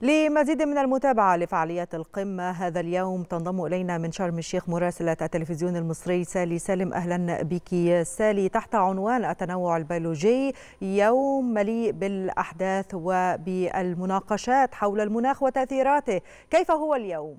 لمزيد من المتابعة لفعاليات القمة هذا اليوم تنضم إلينا من شرم الشيخ مراسلة التلفزيون المصري سالي سالم أهلا بك يا سالي تحت عنوان التنوع البيولوجي يوم مليء بالأحداث وبالمناقشات حول المناخ وتأثيراته كيف هو اليوم؟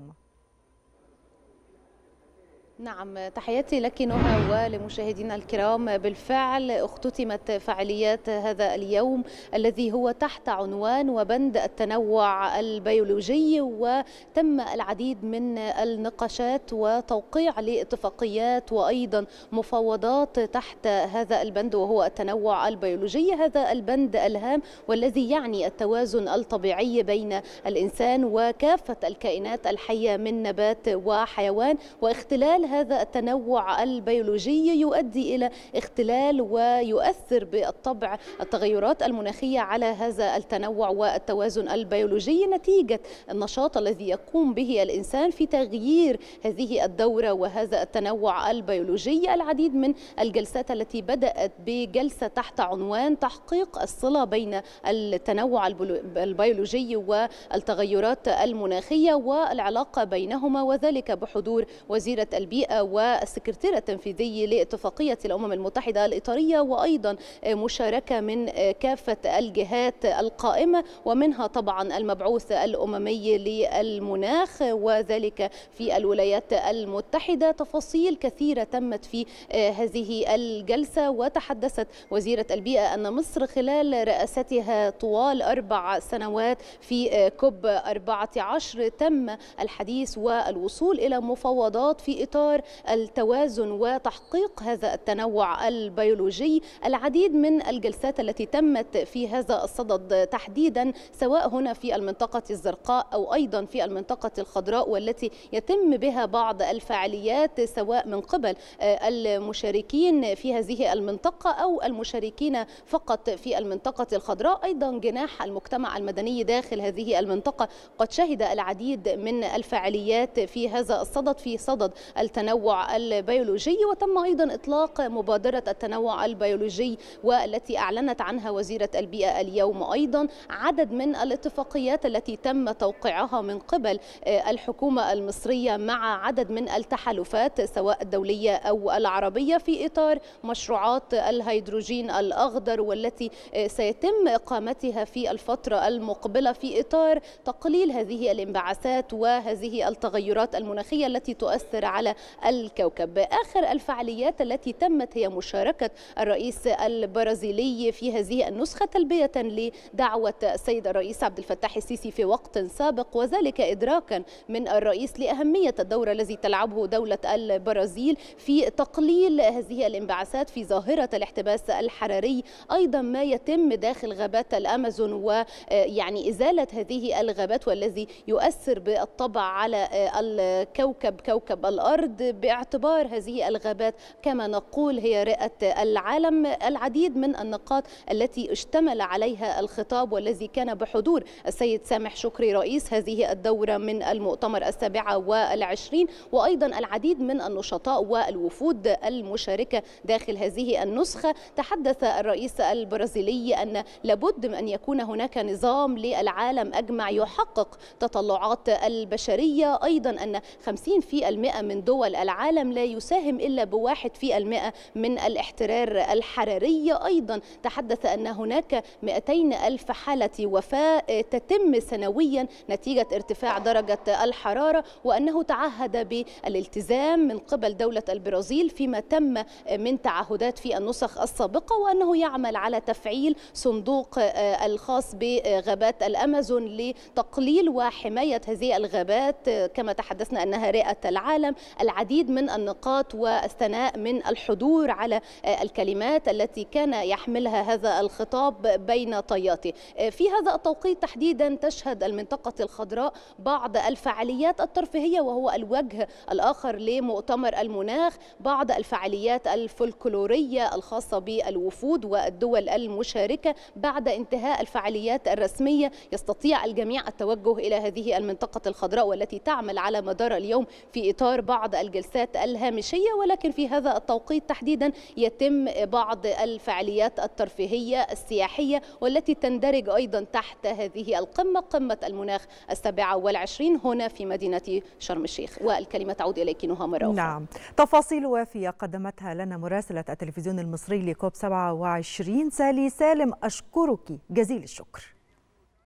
نعم تحياتي لك نهى ولمشاهدينا الكرام بالفعل اختتمت فعاليات هذا اليوم الذي هو تحت عنوان وبند التنوع البيولوجي وتم العديد من النقاشات وتوقيع لاتفاقيات وايضا مفاوضات تحت هذا البند وهو التنوع البيولوجي هذا البند الهام والذي يعني التوازن الطبيعي بين الانسان وكافه الكائنات الحيه من نبات وحيوان واختلال هذا التنوع البيولوجي يؤدي إلى اختلال ويؤثر بالطبع التغيرات المناخية على هذا التنوع والتوازن البيولوجي نتيجة النشاط الذي يقوم به الإنسان في تغيير هذه الدورة وهذا التنوع البيولوجي العديد من الجلسات التي بدأت بجلسة تحت عنوان تحقيق الصلة بين التنوع البيولوجي والتغيرات المناخية والعلاقة بينهما وذلك بحضور وزيرة البيئة البيئة والسكرتير التنفيذي لاتفاقية الأمم المتحدة الإطارية وأيضا مشاركة من كافة الجهات القائمة ومنها طبعا المبعوث الأممي للمناخ وذلك في الولايات المتحدة تفاصيل كثيرة تمت في هذه الجلسة وتحدثت وزيرة البيئة أن مصر خلال رئاستها طوال أربع سنوات في كوب 14 تم الحديث والوصول إلى مفاوضات في إطار إطار التوازن وتحقيق هذا التنوع البيولوجي العديد من الجلسات التي تمت في هذا الصدد تحديدا سواء هنا في المنطقة الزرقاء أو أيضا في المنطقة الخضراء والتي يتم بها بعض الفعاليات سواء من قبل آه، المشاركين في هذه المنطقة أو المشاركين فقط في المنطقة الخضراء أيضا جناح المجتمع المدني داخل هذه المنطقة قد شهد العديد من الفعاليات في هذا الصدد في صدد التنوع البيولوجي وتم أيضا إطلاق مبادرة التنوع البيولوجي والتي أعلنت عنها وزيرة البيئة اليوم أيضا عدد من الاتفاقيات التي تم توقيعها من قبل آه، الحكومة المصرية مع عدد من التحالفات سواء الدولية أو العربية في إطار مشروعات الهيدروجين الأخضر والتي آه، سيتم إقامتها في الفترة المقبلة في إطار تقليل هذه الانبعاثات وهذه التغيرات المناخية التي تؤثر على الكوكب آخر الفعاليات التي تمت هي مشاركة الرئيس البرازيلي في هذه النسخة تلبية لدعوة السيد الرئيس عبد الفتاح السيسي في وقت سابق وذلك إدراكا من الرئيس لأهمية الدور الذي تلعبه دولة البرازيل في تقليل هذه الانبعاثات في ظاهرة الاحتباس الحراري أيضا ما يتم داخل غابات الأمازون ويعني إزالة هذه الغابات والذي يؤثر بالطبع على الكوكب كوكب الأرض تاخذ باعتبار هذه الغابات كما نقول هي رئه العالم العديد من النقاط التي اشتمل عليها الخطاب والذي كان بحضور السيد سامح شكري رئيس هذه الدوره من المؤتمر السابعه والعشرين وايضا العديد من النشطاء والوفود المشاركه داخل هذه النسخه تحدث الرئيس البرازيلي ان لابد من ان يكون هناك نظام للعالم اجمع يحقق تطلعات البشريه ايضا ان 50% من دول الدول العالم لا يساهم إلا بواحد في المئة من الاحترار الحراري أيضا تحدث أن هناك 200 ألف حالة وفاة تتم سنويا نتيجة ارتفاع درجة الحرارة وأنه تعهد بالالتزام من قبل دولة البرازيل فيما تم من تعهدات في النسخ السابقة وأنه يعمل على تفعيل صندوق آه، الخاص بغابات الأمازون لتقليل وحماية هذه الغابات آه، كما تحدثنا أنها رئة العالم العديد من النقاط واستناء من الحضور على آه، الكلمات التي كان يحملها هذا الخطاب بين طياته آه، في هذا التوقيت تحديدا تشهد المنطقة الخضراء بعض الفعاليات الترفيهية وهو الوجه الآخر لمؤتمر المناخ بعض الفعاليات الفلكلورية الخاصة بالوفود والدول المشاركة بعد انتهاء الفعاليات الرسمية يستطيع الجميع التوجه إلى هذه المنطقة الخضراء والتي تعمل على مدار اليوم في إطار بعض بعض الجلسات الهامشية ولكن في هذا التوقيت تحديدا يتم بعض الفعاليات الترفيهية السياحية والتي تندرج أيضا تحت هذه القمة قمة المناخ السابعة والعشرين هنا في مدينة شرم الشيخ والكلمة تعود إليك نهى مرة نعم تفاصيل وافية قدمتها لنا مراسلة التلفزيون المصري لكوب 27 سالي سالم أشكرك جزيل الشكر